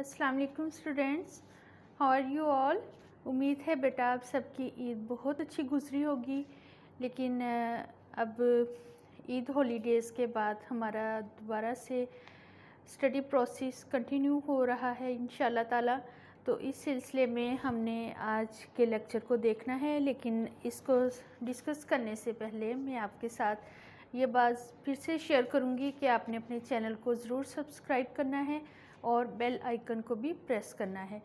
अस्सलाम वालेकुम students how are you all उम्मीद है बेटा आप सबकी ईद बहुत अच्छी गुजरी होगी लेकिन अब ईद हॉलीडेज़ के बाद हमारा दोबारा से स्टडी प्रोसेस कंटिन्यू हो रहा है इन ताला तो इस सिलसिले में हमने आज के लेक्चर को देखना है लेकिन इसको डिस्कस करने से पहले मैं आपके साथ ये बात फिर से शेयर करूँगी कि आपने अपने चैनल को ज़रूर सब्सक्राइब करना है और बेल आइकन को भी प्रेस करना है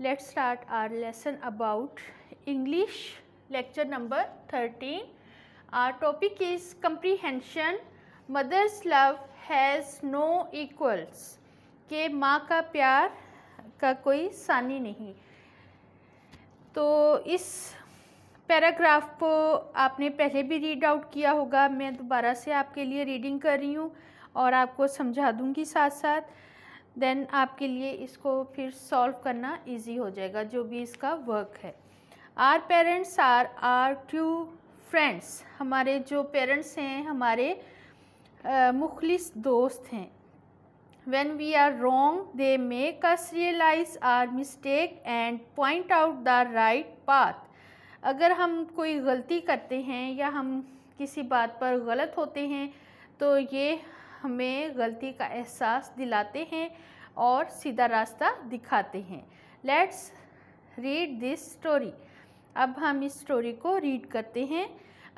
let's start our lesson about English lecture number thirteen our topic is comprehension mother's love has no equals के माँ का प्यार का कोई सानी नहीं तो इस पैराग्राफ को आपने पहले भी रीड आउट किया होगा मैं दोबारा से आपके लिए रीडिंग कर रही हूँ और आपको समझा दूँगी साथ साथ देन आपके लिए इसको फिर सॉल्व करना इजी हो जाएगा जो भी इसका वर्क है our parents are our true friends हमारे जो पेरेंट्स हैं हमारे मुखलिस दोस्त हैं when we are wrong they make us realise our mistake and point out the right path अगर हम कोई गलती करते हैं या हम किसी बात पर गलत होते हैं तो ये हमें गलती का एहसास दिलाते हैं और सीधा रास्ता दिखाते हैं लेट्स रीड दिस स्टोरी अब हम इस स्टोरी को रीड करते हैं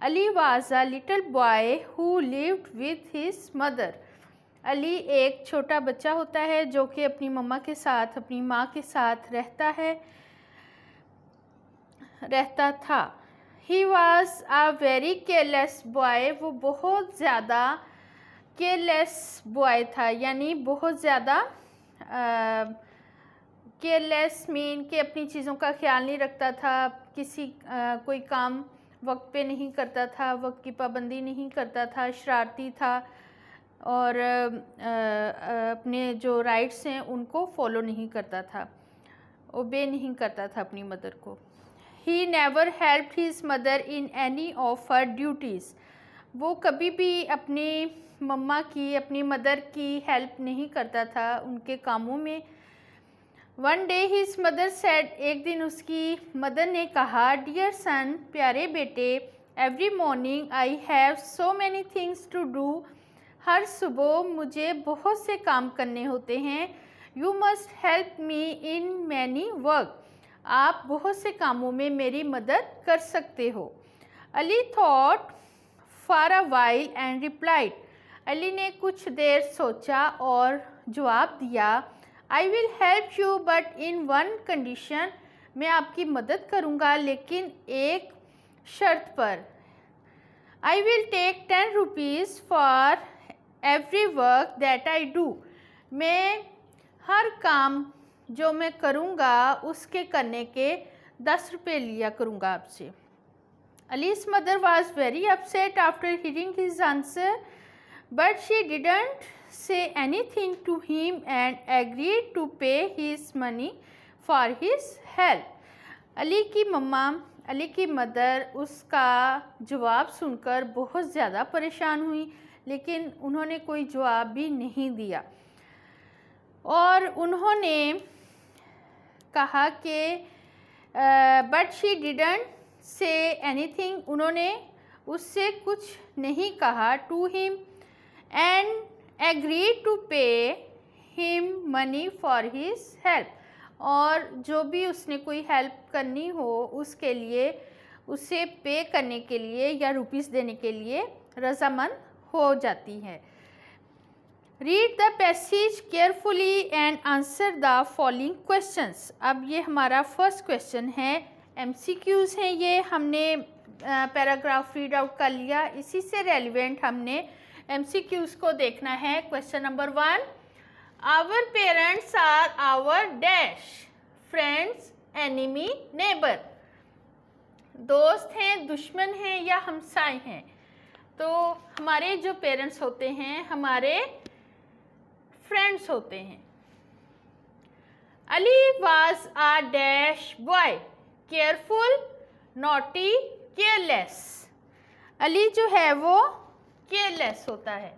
Ali was a little boy who lived with his mother Ali एक छोटा बच्चा होता है जो कि अपनी मम्मा के साथ अपनी माँ के साथ रहता है रहता था he was a very careless boy वो बहुत ज़्यादा केयरलेस बॉय था यानी बहुत ज़्यादा केयरलेस मीन के अपनी चीज़ों का ख्याल नहीं रखता था किसी आ, कोई काम वक्त पे नहीं करता था वक्त की पाबंदी नहीं करता था शरारती था और आ, आ, अपने जो राइट्स हैं उनको फॉलो नहीं करता था ओबे नहीं करता था अपनी मदर को he never help his mother in any of her duties वो कभी भी अपने मम्मा की अपनी मदर की हेल्प नहीं करता था उनके कामों में one day his mother said एक दिन उसकी मदर ने कहा डियर सन प्यारे बेटे every morning I have so many things to do हर सुबह मुझे बहुत से काम करने होते हैं you must help me in many work आप बहुत से कामों में मेरी मदद कर सकते हो Ali thought for a while and replied Ali ने कुछ देर सोचा और जवाब दिया I will help you but in one condition मैं आपकी मदद करूँगा लेकिन एक शर्त पर I will take ten rupees for every work that I do मैं हर काम जो मैं करूँगा उसके करने के दस रुपये लिया करूँगा आपसे Ali's mother was very upset after hearing his answer, but she didn't say anything to him and agreed to pay his money for his help. Ali की मम्मा अली की मदर उसका जवाब सुनकर बहुत ज़्यादा परेशान हुई लेकिन उन्होंने कोई जवाब भी नहीं दिया और उन्होंने कहा कि but she didn't say anything उन्होंने उससे कुछ नहीं कहा to him and agree to pay him money for his help और जो भी उसने कोई हेल्प करनी हो उसके लिए उसे पे करने के लिए या रुपीस देने के लिए रजामंद हो जाती है read the passage carefully and answer the following questions अब ये हमारा फर्स्ट क्वेश्चन है एमसीक्यूज़ हैं ये हमने पैराग्राफ रीड आउट कर लिया इसी से रेलिवेंट हमने एमसीक्यूज़ को देखना है question number one our parents are our dash friends enemy neighbour दोस्त हैं दुश्मन हैं या हमसाए हैं तो हमारे जो पेरेंट्स होते हैं हमारे फ्रेंड्स होते हैं Ali was a dash boy careful naughty careless Ali जो है वो केयरलेस होता है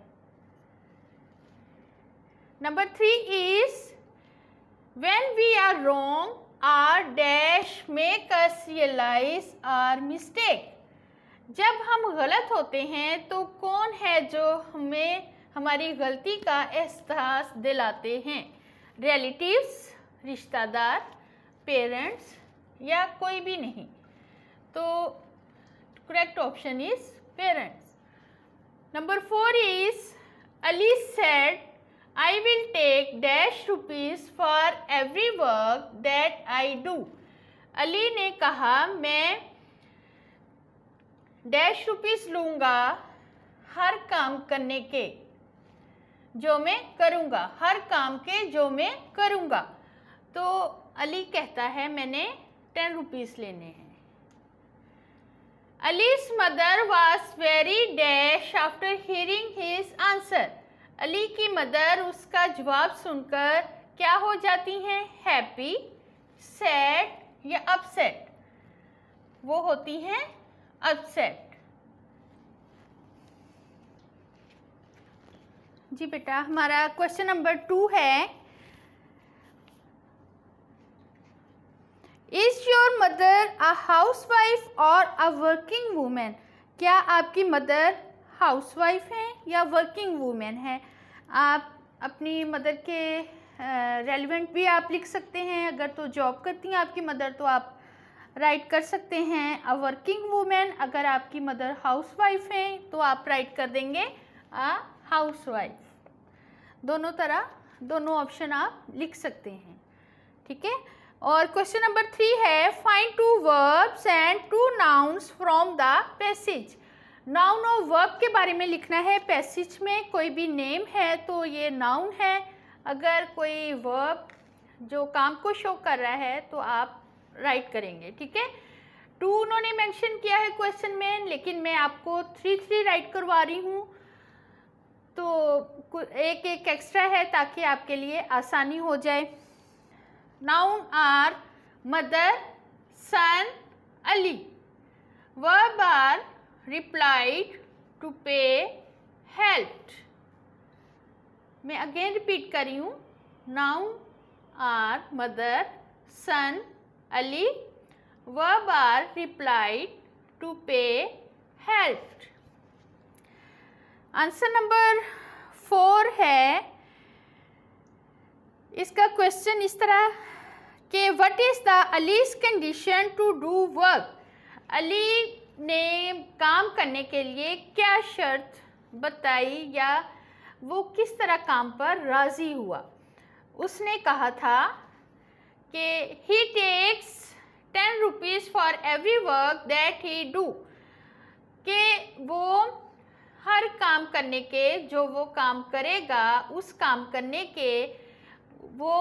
number three is when we are wrong our dash make us realise our mistake जब हम गलत होते हैं तो कौन है जो हमें हमारी गलती का एहसास दिलाते हैं रिलेटिव्स रिश्तेदार पेरेंट्स या कोई भी नहीं तो correct option is parents number four is Ali said I will take dash rupees for every work that I do Ali ने कहा मैं डैश रुपीस लूँगा हर काम करने के जो मैं करूँगा हर काम के जो मैं करूँगा तो अली कहता है मैंने टेन रुपीज़ लेने हैं Ali's mother was very dash after hearing his answer Ali की मदर उसका जवाब सुनकर क्या हो जाती हैं हैप्पी सैड या अपसेट वो होती हैं अपसेट जी बेटा हमारा क्वेश्चन नंबर टू है is your mother a housewife और अ वर्किंग वूमेन क्या आपकी मदर हाउस वाइफ हैं या वर्किंग वूमेन हैं आप अपनी मदर के रेलिवेंट भी आप लिख सकते हैं अगर तो जॉब करती हैं आपकी मदर तो आप राइट कर सकते हैं अ वर्किंग वूमेन अगर आपकी मदर हाउस वाइफ हैं तो आप राइट कर देंगे अ हाउस वाइफ दोनों तरह दोनों ऑप्शन आप लिख सकते हैं ठीक है और क्वेश्चन नंबर थ्री है find two verbs and two nouns from the passage noun और वर्ब के बारे में लिखना है पैसेज में कोई भी नेम है तो ये नाउन है अगर कोई वर्ब जो काम को शो कर रहा है तो आप राइट करेंगे ठीक है टू उन्होंने मेंशन किया है क्वेश्चन में लेकिन मैं आपको थ्री थ्री राइट करवा रही हूँ तो एक एक एक्स्ट्रा है ताकि आपके लिए आसानी हो जाए noun are mother son Ali verb are replied to pay help मैं अगेन रिपीट करी हूँ noun are mother son Ali verb are replied to pay help answer number four है इसका क्वेश्चन इस तरह कि what is the Ali's condition to do work Ali ने काम करने के लिए क्या शर्त बताई या वो किस तरह काम पर राज़ी हुआ उसने कहा था कि he takes ten rupees for every work that he do कि वो हर काम करने के जो वो काम करेगा उस काम करने के वो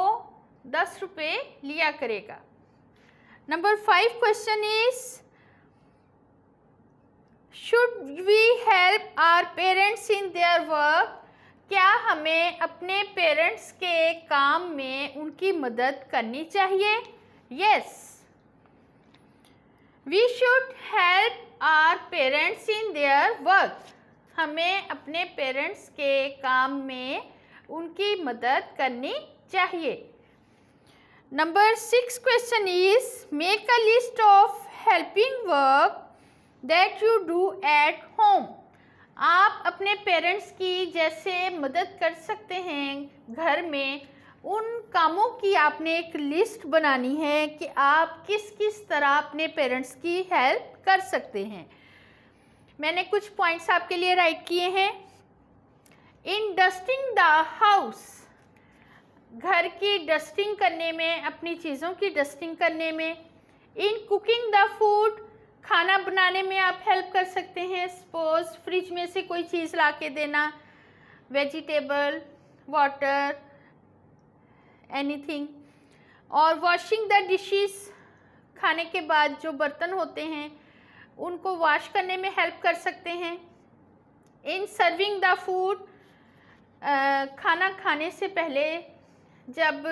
दस रुपये लिया करेगा number five question is should we help our parents in their work क्या हमें अपने पेरेंट्स के काम में उनकी मदद करनी चाहिए yes we should help our parents in their work हमें अपने पेरेंट्स के काम में उनकी मदद करनी चाहिए number six question is make a list of helping work that you do at home आप अपने पेरेंट्स की जैसे मदद कर सकते हैं घर में उन कामों की आपने एक लिस्ट बनानी है कि आप किस किस तरह अपने पेरेंट्स की हेल्प कर सकते हैं मैंने कुछ पॉइंट्स आपके लिए राइट किए हैं इन डस्टिंग द हाउस घर की डस्टिंग करने में अपनी चीज़ों की डस्टिंग करने में इन कुकिंग द फूड खाना बनाने में आप हेल्प कर सकते हैं सपोज फ्रिज में से कोई चीज़ ला के देना वेजिटेबल वाटर एनीथिंग और वॉशिंग द डिशेस खाने के बाद जो बर्तन होते हैं उनको वॉश करने में हेल्प कर सकते हैं इन सर्विंग द फूड खाना खाने से पहले जब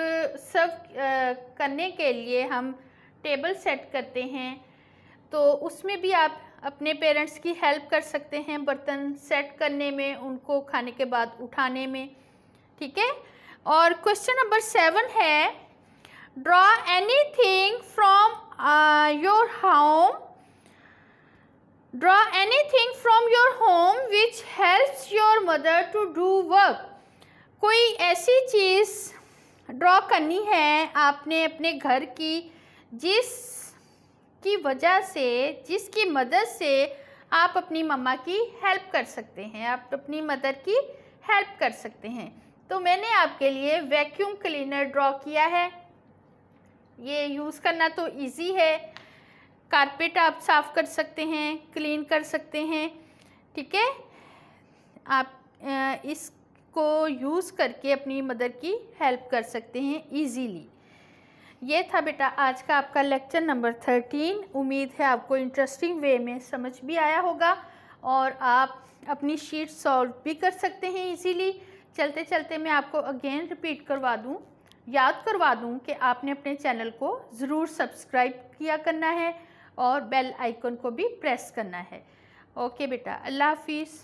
सर्व करने के लिए हम टेबल सेट करते हैं तो उसमें भी आप अपने पेरेंट्स की हेल्प कर सकते हैं बर्तन सेट करने में उनको खाने के बाद उठाने में ठीक है और क्वेश्चन नंबर सेवन है draw anything from your home draw anything from your home which helps your mother to do work कोई ऐसी चीज़ ड्रॉ करनी है आपने अपने घर की जिस की वजह से जिसकी मदद से आप अपनी मम्मा की हेल्प कर सकते हैं आप अपनी मदर की हेल्प कर सकते हैं तो मैंने आपके लिए वैक्यूम क्लीनर ड्रॉ किया है ये यूज़ करना तो इजी है कारपेट आप साफ़ कर सकते हैं क्लीन कर सकते हैं ठीक है आप इस को यूज़ करके अपनी मदर की हेल्प कर सकते हैं इजीली ये था बेटा आज का आपका लेक्चर नंबर थर्टीन उम्मीद है आपको इंटरेस्टिंग वे में समझ भी आया होगा और आप अपनी शीट सॉल्व भी कर सकते हैं इजीली चलते चलते मैं आपको अगेन रिपीट करवा दूँ याद करवा दूँ कि आपने अपने चैनल को ज़रूर सब्सक्राइब किया करना है और बेल आइकन को भी प्रेस करना है ओके बेटा अल्लाह हाफिज़